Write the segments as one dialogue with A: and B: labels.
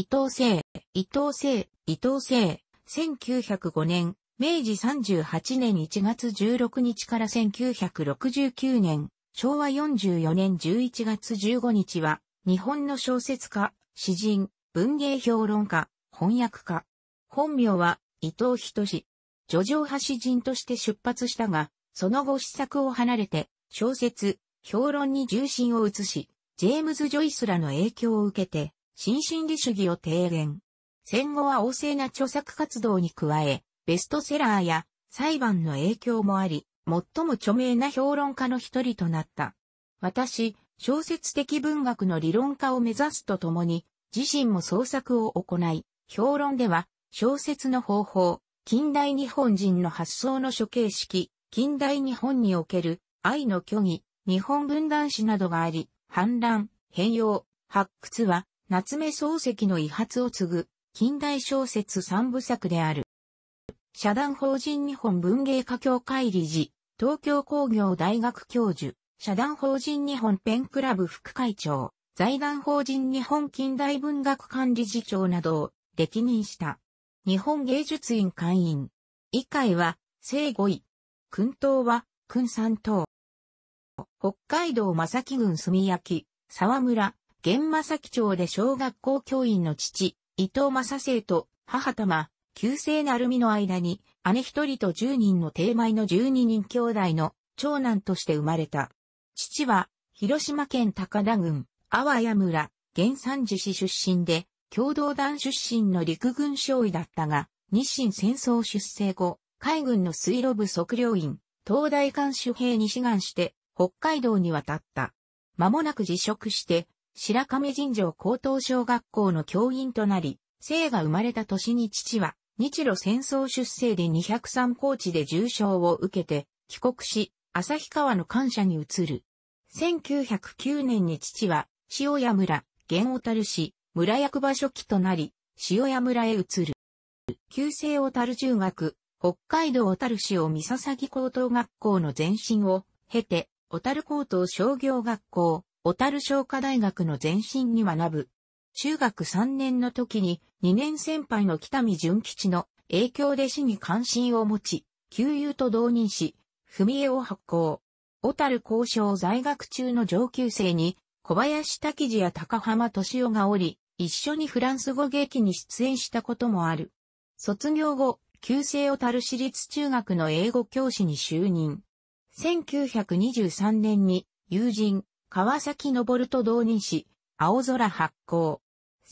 A: 伊藤聖、伊藤聖、伊藤聖、1905年、明治38年1月16日から1969年、昭和44年11月15日は、日本の小説家、詩人、文芸評論家、翻訳家。本名は、伊藤仁志。叙情派詩人として出発したが、その後詩作を離れて、小説、評論に重心を移し、ジェームズ・ジョイスらの影響を受けて、新心理主義を提言。戦後は旺盛な著作活動に加え、ベストセラーや裁判の影響もあり、最も著名な評論家の一人となった。私、小説的文学の理論家を目指すとともに、自身も創作を行い、評論では、小説の方法、近代日本人の発想の処刑式、近代日本における愛の虚偽、日本文壇史などがあり、反乱、変容、発掘は、夏目漱石の遺発を継ぐ、近代小説三部作である。社団法人日本文芸家協会理事、東京工業大学教授、社団法人日本ペンクラブ副会長、財団法人日本近代文学館理事長などを歴任した。日本芸術院会員。以会は、正五位。訓党は、訓三等。北海道正木郡住焼、沢村、玄正木町で小学校教員の父、伊藤正生と母玉、旧姓なるみの間に、姉一人と十人の定米の十二人兄弟の長男として生まれた。父は、広島県高田郡、阿波谷村、原産寺市出身で、共同団出身の陸軍少尉だったが、日清戦争出生後、海軍の水路部測量員、東大艦守兵に志願して、北海道に渡った。間もなく辞職して、白亀神城高等小学校の教員となり、生が生まれた年に父は、日露戦争出生で203高地で重傷を受けて、帰国し、旭川の感謝に移る。1909年に父は、塩屋村、玄小樽市、村役場初期となり、塩屋村へ移る。旧姓小樽中学、北海道小樽市を三笹木高等学校の前身を経て、小樽高等商業学校、小樽商科大学の前身に学ぶ。中学3年の時に2年先輩の北見純吉の影響で死に関心を持ち、旧友と同任し、文絵を発行。小樽交渉在学中の上級生に小林滝次や高浜敏夫がおり、一緒にフランス語劇に出演したこともある。卒業後、旧制小樽市立中学の英語教師に就任。1923年に友人、川崎昇と同人誌、青空発行。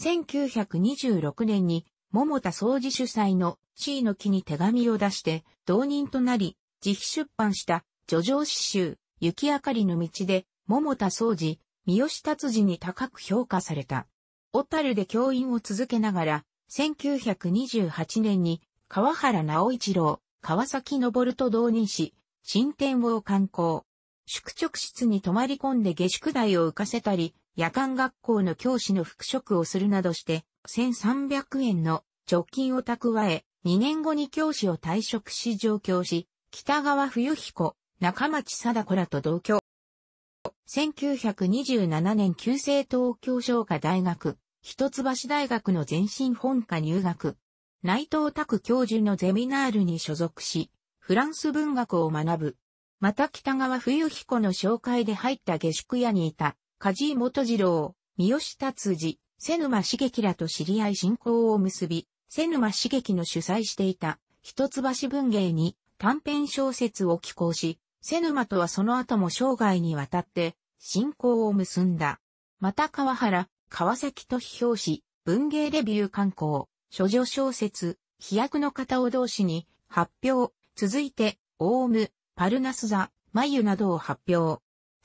A: 1926年に、桃田総司主催の C の木に手紙を出して、同人となり、自費出版した、叙情詩集、雪明かりの道で、桃田総司、三好達治に高く評価された。小樽で教員を続けながら、1928年に、川原直一郎、川崎昇と同人誌、新天を刊行。宿直室に泊まり込んで下宿代を浮かせたり、夜間学校の教師の復職をするなどして、1300円の貯金を蓄え、2年後に教師を退職し上京し、北川冬彦、中町貞子らと同居。1927年旧制東京商科大学、一橋大学の前身本科入学。内藤拓教授のゼミナールに所属し、フランス文学を学ぶ。また北川冬彦の紹介で入った下宿屋にいた、梶井元次郎、三好達次、瀬沼茂樹らと知り合い信仰を結び、瀬沼茂樹の主催していた、一橋文芸に短編小説を寄稿し、瀬沼とはその後も生涯にわたって、信仰を結んだ。また川原、川崎と批評し、文芸レビュー刊行、諸女小説、飛躍の片を同士に発表、続いて、オウム、パルナスザ、マユなどを発表。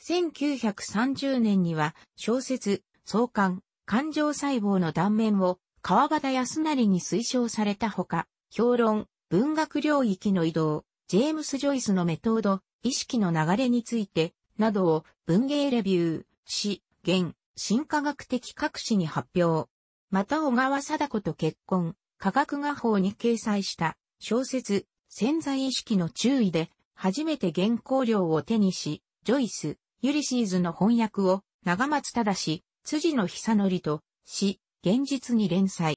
A: 1930年には小説、創刊、感情細胞の断面を川端康成に推奨されたほか、評論、文学領域の移動、ジェームス・ジョイスのメトード、意識の流れについて、などを文芸レビュー、詩、言、新科学的各誌に発表。また小川貞子と結婚、科学画法に掲載した小説、潜在意識の注意で初めて原稿料を手にし、ジョイス、ユリシーズの翻訳を、長松正、辻野久則と、し、現実に連載。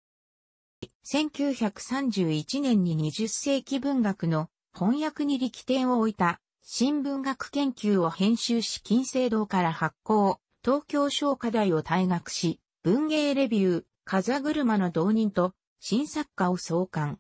A: 1931年に20世紀文学の翻訳に力点を置いた新文学研究を編集し金星堂から発行、東京商科大を退学し、文芸レビュー、風車の導人と新作家を創刊。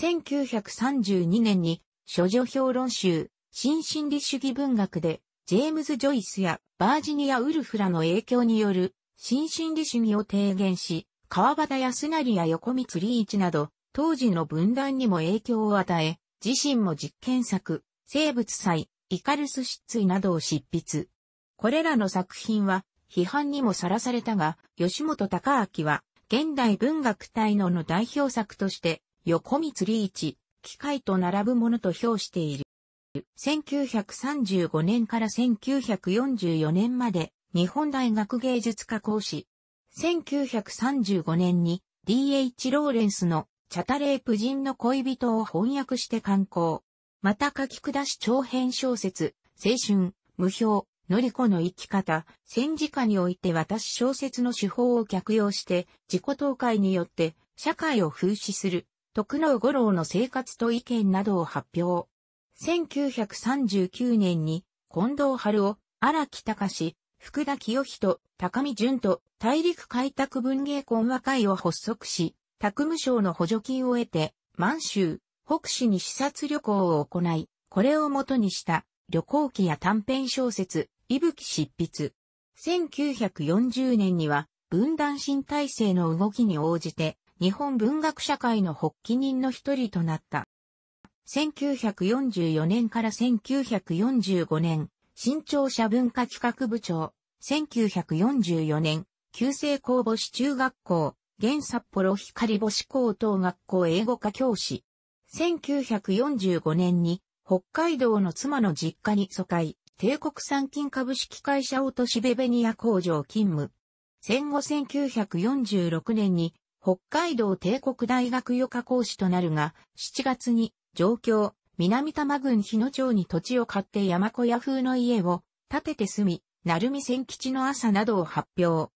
A: 1932年に諸女評論集、新心理主義文学で、ジェームズ・ジョイスやバージニア・ウルフらの影響による、新心理主義を提言し、川端康成や横光リーチなど、当時の分断にも影響を与え、自身も実験作、生物祭、イカルス失墜などを執筆。これらの作品は、批判にもさらされたが、吉本隆明は、現代文学体のの代表作として、横光リーチ、機械と並ぶものと評している。1935年から1944年まで日本大学芸術科講師。1935年に D.H. ローレンスのチャタレープ人の恋人を翻訳して刊行。また書き下し長編小説、青春、無表、のりこの生き方、戦時下において私小説の手法を客用して、自己倒壊によって社会を風刺する徳能五郎の生活と意見などを発表。1939年に、近藤春夫、荒木隆、福田清人、高見淳と大陸開拓文芸懇和会を発足し、宅務省の補助金を得て、満州、北市に視察旅行を行い、これをもとにした旅行記や短編小説、いぶき執筆。1940年には、分断新体制の動きに応じて、日本文学社会の発起人の一人となった。1944年から1945年、新潮社文化企画部長、1944年、旧制公母市中学校、現札幌光母市高等学校英語科教師。1945年に、北海道の妻の実家に疎開、帝国産金株式会社オトシベベニア工場勤務。戦後1946年に北海道帝国大学予科講師となるが、7月に上京、南多摩郡日野町に土地を買って山小屋風の家を建てて住み、鳴海千吉の朝などを発表。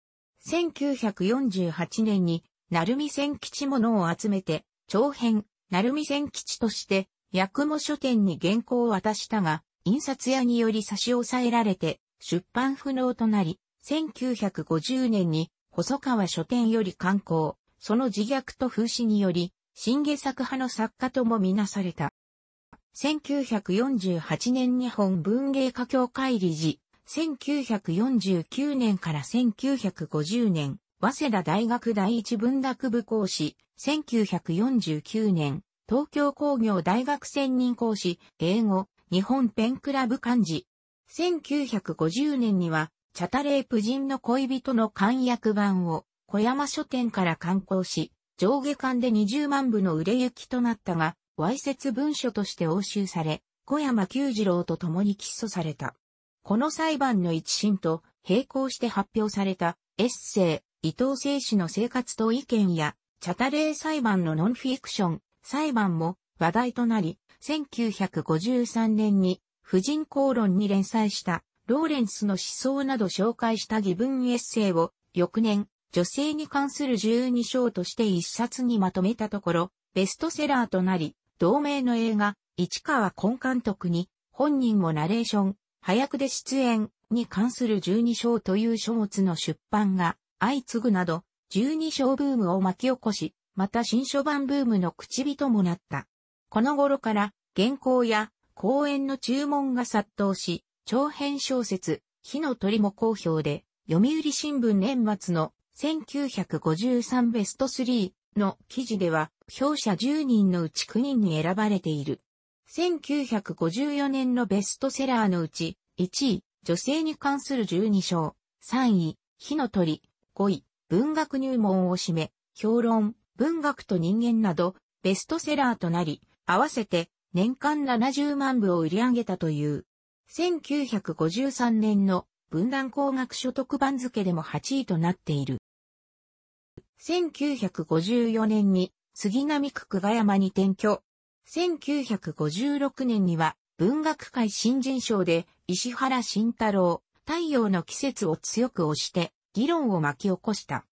A: 1948年に、鳴海千吉物を集めて、長編、鳴海千吉として、八雲書店に原稿を渡したが、印刷屋により差し押さえられて、出版不能となり、1950年に、細川書店より刊行。その自虐と風刺により、新下作派の作家ともみなされた。1948年日本文芸家協会理事、1949年から1950年、早稲田大学第一文学部講師、1949年、東京工業大学専任講師、英語、日本ペンクラブ漢字。1950年には、チャタレープ人の恋人の漢訳版を、小山書店から刊行し、上下巻で20万部の売れ行きとなったが、わいせつ文書として押収され、小山久次郎と共に起訴された。この裁判の一審と並行して発表されたエッセイ、伊藤聖氏の生活と意見や、チャタレー裁判のノンフィクション、裁判も話題となり、1953年に、婦人公論に連載した、ローレンスの思想など紹介した義文エッセイを、翌年、女性に関する12章として一冊にまとめたところ、ベストセラーとなり、同名の映画、市川根監督に、本人もナレーション、早くで出演に関する12章という書物の出版が相次ぐなど、12章ブームを巻き起こし、また新書版ブームの口火ともなった。この頃から原稿や講演の注文が殺到し、長編小説、火の鳥も好評で、読売新聞年末の1953ベスト3の記事では、表者10人のうち9人に選ばれている。1954年のベストセラーのうち、1位、女性に関する12章、3位、火の鳥、5位、文学入門を締め、評論、文学と人間など、ベストセラーとなり、合わせて年間70万部を売り上げたという。1953年の文壇工学所得番付でも8位となっている。1954年に杉並区久我山に転居。1956年には文学界新人賞で石原慎太郎、太陽の季節を強く推して議論を巻き起こした。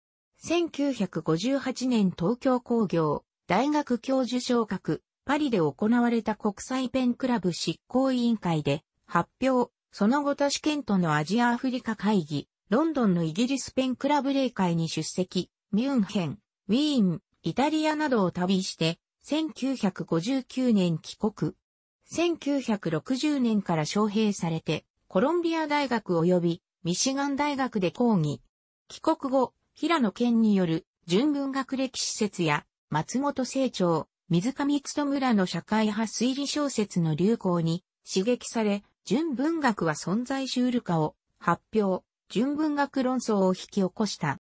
A: 1958年東京工業大学教授昇格パリで行われた国際ペンクラブ執行委員会で発表、その後都市圏とのアジアアフリカ会議、ロンドンのイギリスペンクラブ例会に出席、ミュンヘン、ウィーン、イタリアなどを旅して、1959年帰国。1960年から招聘されて、コロンビア大学及びミシガン大学で講義。帰国後、平野県による純文学歴史説や松本清張、水上努村の社会派推理小説の流行に刺激され、純文学は存在しうるかを発表、純文学論争を引き起こした。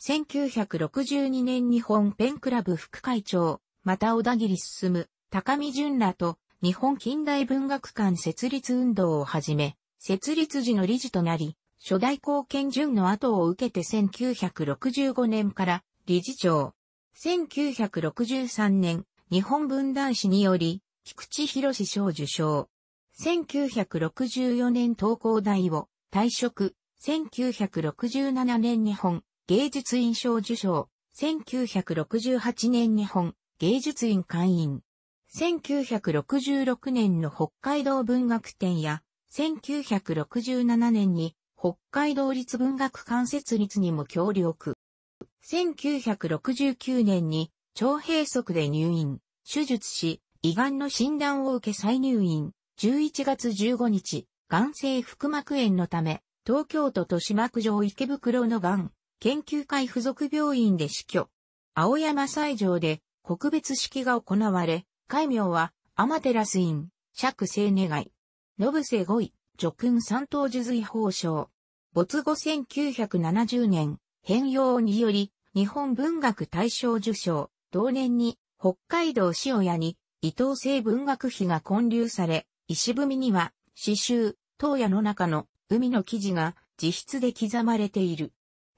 A: 1962年日本ペンクラブ副会長、また小田切進、高見淳らと日本近代文学館設立運動をはじめ、設立時の理事となり、初代貢献淳の後を受けて1965年から理事長。1963年、日本文壇史により、菊池博史賞受賞。1964年東稿大を退職。1967年日本芸術院賞受賞、1968年日本芸術院会員、1966年の北海道文学展や、1967年に北海道立文学館設立にも協力。1969年に腸閉塞で入院、手術し、胃がんの診断を受け再入院。11月15日、癌性腹膜炎のため、東京都豊島区上池袋の癌研究会附属病院で死去。青山斎場で告別式が行われ、戒名は、アマテラス院、釈聖願い。信瀬五位、叙勲三等受髄法章。没後1970年、変容により、日本文学大賞受賞、同年に、北海道塩屋に、伊藤聖文学碑が建立され、石踏みには、詩集、東野の中の、海の記事が、自筆で刻まれている。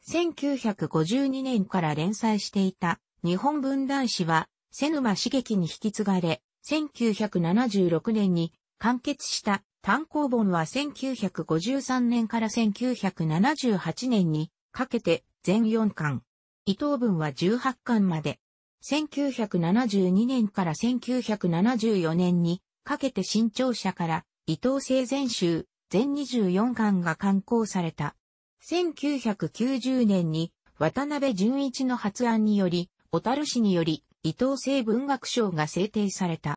A: 1952年から連載していた日本文壇子は瀬沼茂樹に引き継がれ、1976年に完結した単行本は1953年から1978年にかけて全4巻。伊藤文は18巻まで。1972年から1974年にかけて新潮社から伊藤生全集全24巻が刊行された。1990年に渡辺淳一の発案により、小樽市により伊藤聖文学賞が制定された。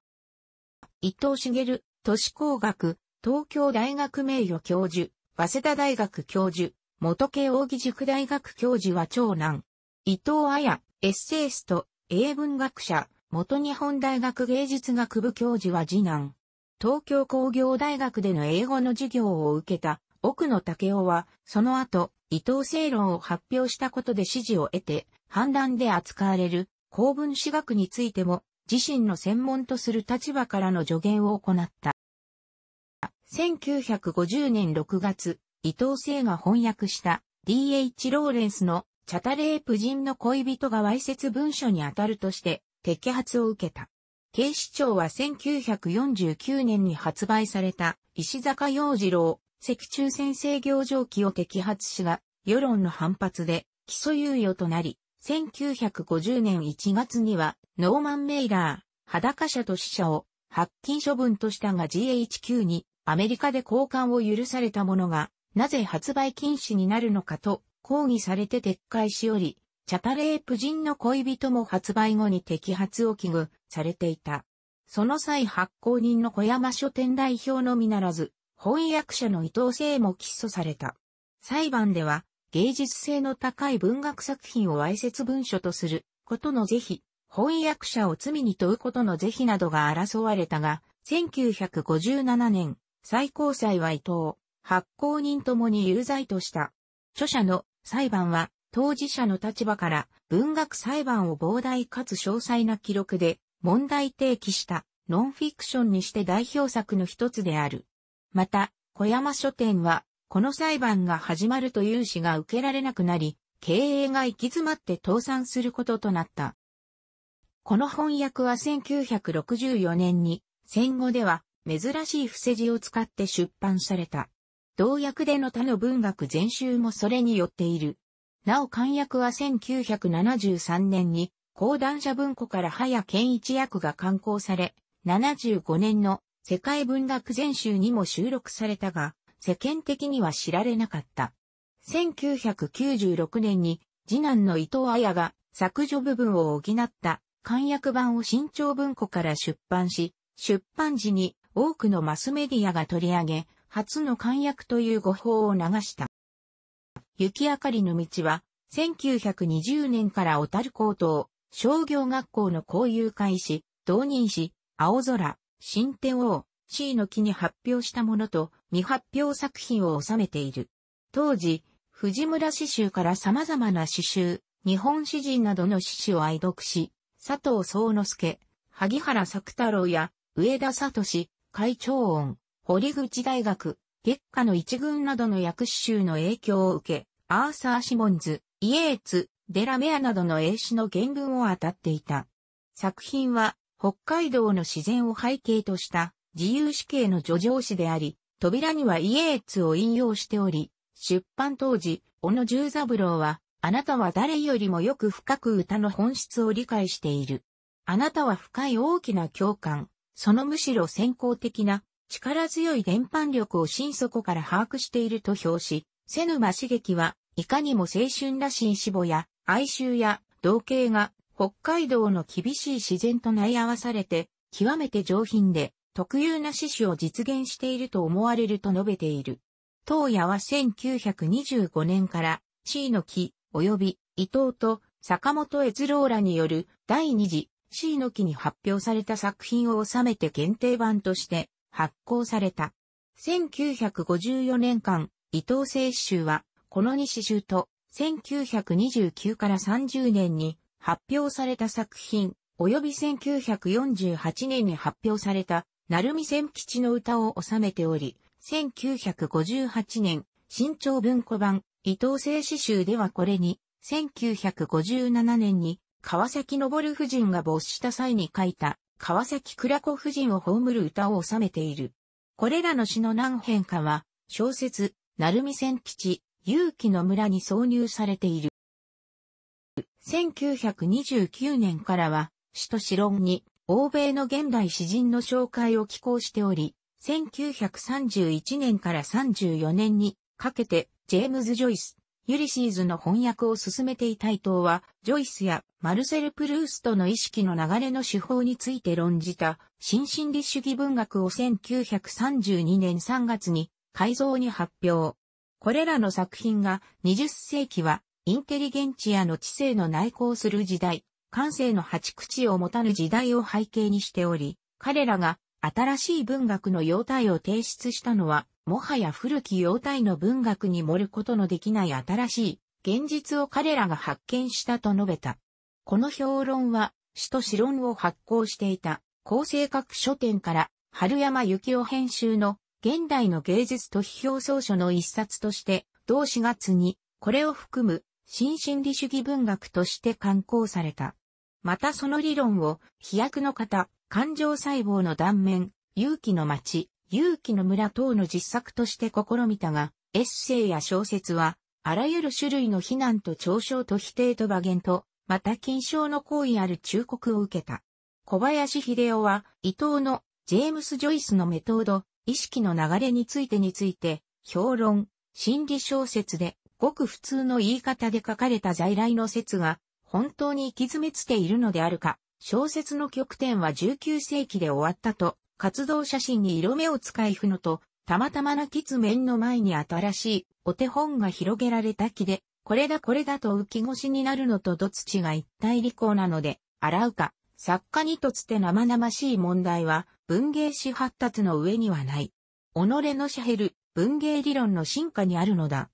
A: 伊藤茂、都市工学、東京大学名誉教授、早稲田大学教授、元慶大義塾大学教授は長男。伊藤彩、エッセイスト、英文学者、元日本大学芸術学部教授は次男。東京工業大学での英語の授業を受けた奥野武雄は、その後、伊藤正論を発表したことで支持を得て、反乱で扱われる公文史学についても、自身の専門とする立場からの助言を行った。1950年6月、伊藤聖が翻訳した D.H. ローレンスのチャタレープ人の恋人がわいせつ文書に当たるとして摘発を受けた。警視庁は1949年に発売された石坂洋次郎赤中先制行状機を摘発しが、世論の反発で、起訴猶予となり、1950年1月には、ノーマン・メイラー、裸者と死者を、発禁処分としたが GHQ に、アメリカで交換を許されたものが、なぜ発売禁止になるのかと、抗議されて撤回しおり、チャタレープ人の恋人も発売後に摘発を危惧されていた。その際発行人の小山書店代表のみならず、翻訳者の伊藤聖も起訴された。裁判では、芸術性の高い文学作品を愛説文書とすることの是非、翻訳者を罪に問うことの是非などが争われたが、1957年、最高裁は伊藤、発行人ともに有罪とした。著者の裁判は、当事者の立場から文学裁判を膨大かつ詳細な記録で問題提起したノンフィクションにして代表作の一つである。また、小山書店は、この裁判が始まると融資が受けられなくなり、経営が行き詰まって倒産することとなった。この翻訳は1964年に、戦後では珍しい伏せ字を使って出版された。同訳での他の文学全集もそれによっている。なお漢訳は1973年に、講談社文庫から早健一役が刊行され、75年の世界文学全集にも収録されたが、世間的には知られなかった。1996年に、次男の伊藤彩が削除部分を補った簡約版を新潮文庫から出版し、出版時に多くのマスメディアが取り上げ、初の簡約という誤報を流した。雪明かりの道は、1920年から小樽高等、商業学校の交友会し、同任し、青空、新天王、C の木に発表したものと未発表作品を収めている。当時、藤村詩集から様々な詩集、日本詩人などの詩集を愛読し、佐藤宗之助、萩原作太郎や上田聡、会長音、堀口大学、月下の一軍などの訳詩集の影響を受け、アーサー・シモンズ、イエーツ、デラメアなどの英詩の原文を当たっていた。作品は北海道の自然を背景とした自由史系の叙情詩であり、扉にはイエーツを引用しており、出版当時、小野十三郎は、あなたは誰よりもよく深く歌の本質を理解している。あなたは深い大きな共感、そのむしろ先行的な力強い伝播力を心底から把握していると評し、瀬沼茂樹はいかにも青春らしい死母や哀愁や同型が北海道の厳しい自然と内合わされて、極めて上品で、特有な獅子を実現していると思われると述べている。東野は1925年から、C の木、及び伊藤と坂本越郎らによる第二次 C の木に発表された作品を収めて限定版として発行された。1954年間、伊藤清集は、この二詩集と、1929から30年に、発表された作品、及び1948年に発表された、鳴海千吉の歌を収めており、1958年、新潮文庫版、伊藤聖詩集ではこれに、1957年に、川崎昇夫人が没した際に書いた、川崎倉子夫人を葬る歌を収めている。これらの詩の何編かは、小説、鳴海千吉、勇気の村に挿入されている。1929年からは、首都シロンに、欧米の現代詩人の紹介を寄稿しており、1931年から34年にかけて、ジェームズ・ジョイス、ユリシーズの翻訳を進めていた伊藤は、ジョイスやマルセル・プルーストの意識の流れの手法について論じた、新心理主義文学を1932年3月に改造に発表。これらの作品が20世紀はインテリゲンチアの知性の内向する時代、感性の八口を持たぬ時代を背景にしており、彼らが新しい文学の様態を提出したのは、もはや古き様態の文学に盛ることのできない新しい現実を彼らが発見したと述べた。この評論は、詩と詩論を発行していた、厚生各書店から、春山幸夫編集の、現代の芸術と批評総書の一冊として、同4月に、これを含む新心理主義文学として刊行された。またその理論を、飛躍の方、感情細胞の断面、勇気の街、勇気の村等の実作として試みたが、エッセイや小説は、あらゆる種類の非難と嘲笑と否定と馬言と、また禁賞の行為ある忠告を受けた。小林秀夫は、伊藤のジェームス・ジョイスのメトード、意識の流れについてについて、評論、心理小説で、ごく普通の言い方で書かれた在来の説が、本当に行き詰めつているのであるか、小説の極点は19世紀で終わったと、活動写真に色目を使いふのと、たまたまな喫面の前に新しいお手本が広げられた木で、これだこれだと浮き腰になるのとどつちが一体利口なので、洗うか、作家にとつて生々しい問題は、文芸史発達の上にはない。己のシャヘル、文芸理論の進化にあるのだ。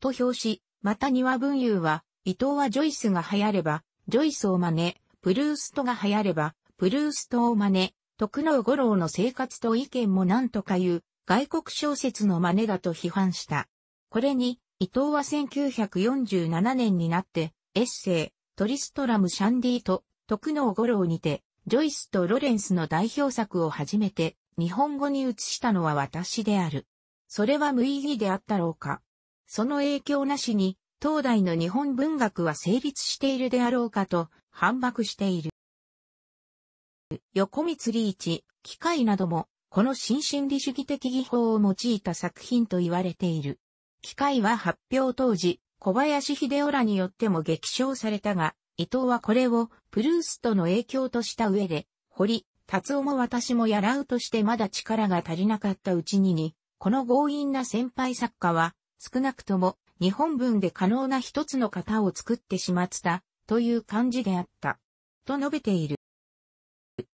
A: と評し、また庭文雄は、伊藤はジョイスが流行れば、ジョイスを真似、プルーストが流行れば、プルーストを真似、徳能五郎の生活と意見も何とかいう、外国小説の真似だと批判した。これに、伊藤は1947年になって、エッセイ、トリストラム・シャンディと、徳能五郎にて、ジョイスとロレンスの代表作を初めて、日本語に移したのは私である。それは無意義であったろうか。その影響なしに、当代の日本文学は成立しているであろうかと反駁している。横光リーチ、機械なども、この新心理主義的技法を用いた作品と言われている。機械は発表当時、小林秀夫らによっても激賞されたが、伊藤はこれをプルーストの影響とした上で、堀、達夫も私もやらうとしてまだ力が足りなかったうちにに、この強引な先輩作家は、少なくとも日本文で可能な一つの型を作ってしまったという感じであった。と述べている。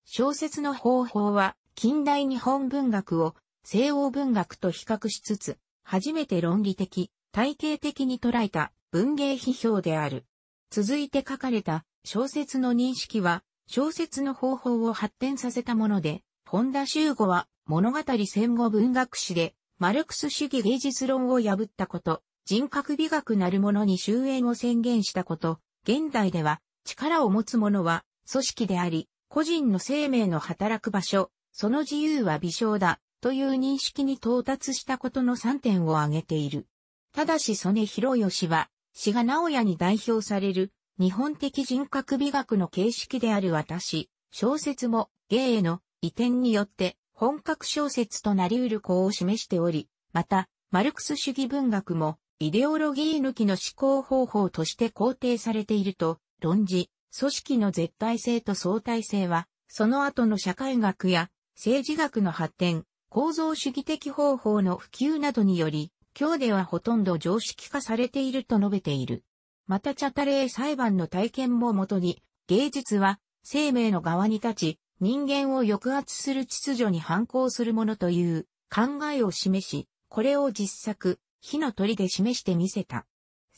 A: 小説の方法は近代日本文学を西欧文学と比較しつつ、初めて論理的、体系的に捉えた文芸批評である。続いて書かれた小説の認識は小説の方法を発展させたもので、本田修吾は物語戦後文学史でマルクス主義芸術論を破ったこと、人格美学なるものに終焉を宣言したこと、現代では力を持つ者は組織であり、個人の生命の働く場所、その自由は微小だ、という認識に到達したことの3点を挙げている。ただし曽根博義は、志賀直也に代表される、日本的人格美学の形式である私、小説も、芸への移転によって、本格小説となり得る項を示しており、また、マルクス主義文学も、イデオロギー抜きの思考方法として肯定されていると、論じ、組織の絶対性と相対性は、その後の社会学や政治学の発展、構造主義的方法の普及などにより、今日ではほとんど常識化されていると述べている。またチャタレー裁判の体験ももとに、芸術は生命の側に立ち、人間を抑圧する秩序に反抗するものという考えを示し、これを実作、火の鳥で示してみせた。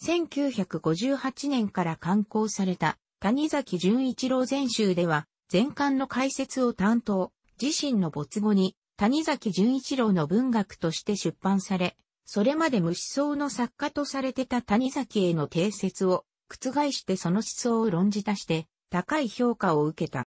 A: 1958年から刊行された谷崎潤一郎全集では、全巻の解説を担当、自身の没後に谷崎潤一郎の文学として出版され、それまで無思想の作家とされてた谷崎への定説を覆してその思想を論じ出して高い評価を受けた。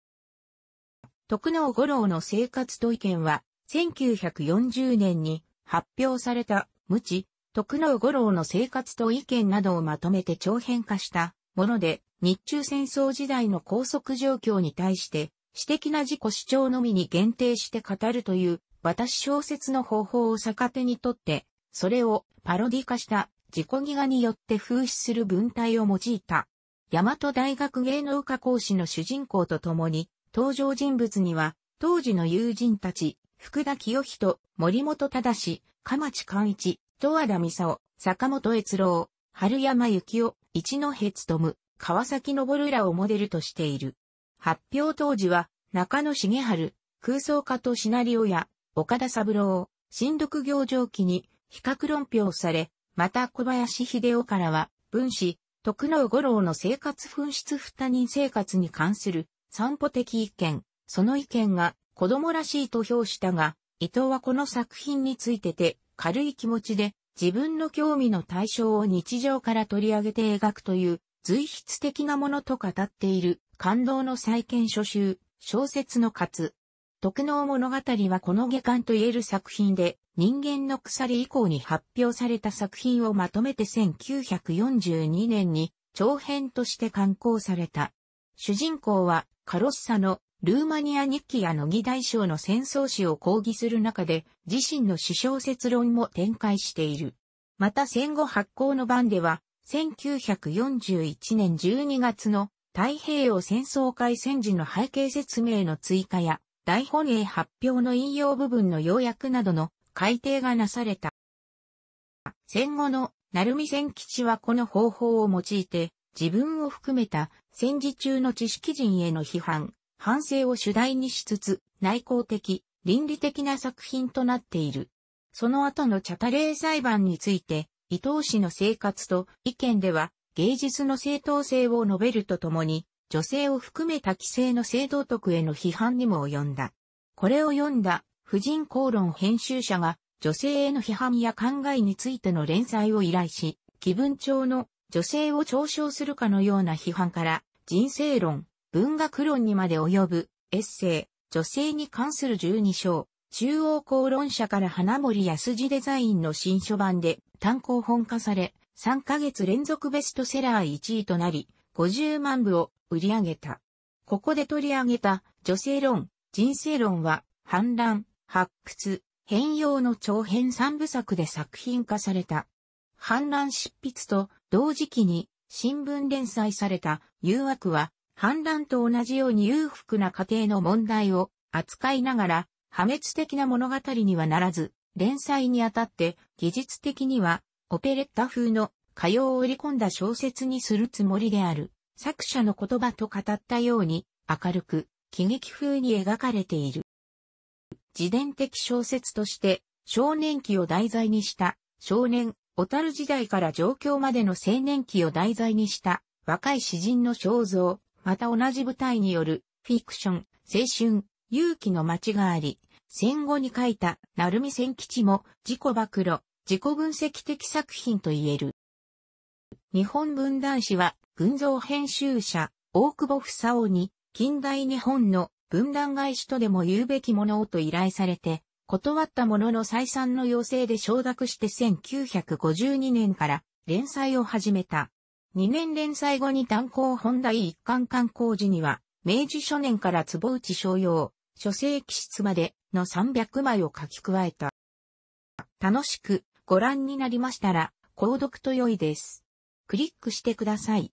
A: 徳能五郎の生活と意見は、1940年に発表された、無知、徳能五郎の生活と意見などをまとめて長編化したもので、日中戦争時代の拘束状況に対して、私的な自己主張のみに限定して語るという、私小説の方法を逆手にとって、それをパロディ化した自己ギガによって風刺する文体を用いた。大和大学芸能科講師の主人公と共に、登場人物には、当時の友人たち、福田清人、森本忠、鎌地寛一、戸和田美佐坂本悦郎、春山幸夫、一とむ、川崎昇らをモデルとしている。発表当時は、中野茂春、空想家とシナリオや、岡田三郎、新読行上記に、比較論評され、また小林秀夫からは、文史、徳能五郎の生活紛失不他人生活に関する散歩的意見、その意見が子供らしいと評したが、伊藤はこの作品についてて軽い気持ちで自分の興味の対象を日常から取り上げて描くという随筆的なものと語っている感動の再建書集、小説の活。特納物語はこの下巻と言える作品で、人間の鎖以降に発表された作品をまとめて1942年に長編として刊行された。主人公はカロッサのルーマニア日記や乃木大将の戦争史を講義する中で自身の首相説論も展開している。また戦後発行の版では1941年12月の太平洋戦争開戦時の背景説明の追加や大本営発表の引用部分の要約などの改定がなされた。戦後の鳴海戦基地はこの方法を用いて自分を含めた戦時中の知識人への批判、反省を主題にしつつ、内向的、倫理的な作品となっている。その後のチャタレー裁判について、伊藤氏の生活と意見では、芸術の正当性を述べるとともに、女性を含めた規制の性道徳への批判にも及んだ。これを読んだ、婦人公論編集者が、女性への批判や考えについての連載を依頼し、気分調の女性を嘲笑するかのような批判から人生論、文学論にまで及ぶエッセイ、女性に関する12章、中央公論社から花森安次デザインの新書版で単行本化され、3ヶ月連続ベストセラー1位となり、50万部を売り上げた。ここで取り上げた女性論、人生論は、反乱、発掘、変容の長編3部作で作品化された。反乱執筆と同時期に新聞連載された誘惑は反乱と同じように裕福な家庭の問題を扱いながら破滅的な物語にはならず、連載にあたって技術的にはオペレッタ風の歌謡を織り込んだ小説にするつもりである。作者の言葉と語ったように明るく喜劇風に描かれている。自伝的小説として少年期を題材にした少年小樽時代から上京までの青年期を題材にした若い詩人の肖像、また同じ舞台によるフィクション、青春、勇気の街があり、戦後に書いた、鳴海千吉も、自己暴露、自己分析的作品と言える。日本文壇誌は、群像編集者、大久保房夫に、近代日本の文壇返しとでも言うべきものをと依頼されて、断ったものの再三の要請で承諾して1952年から連載を始めた。2年連載後に単行本第一巻刊行時には、明治初年から坪内商用、書生記室までの300枚を書き加えた。楽しくご覧になりましたら、購読と良いです。クリックしてください。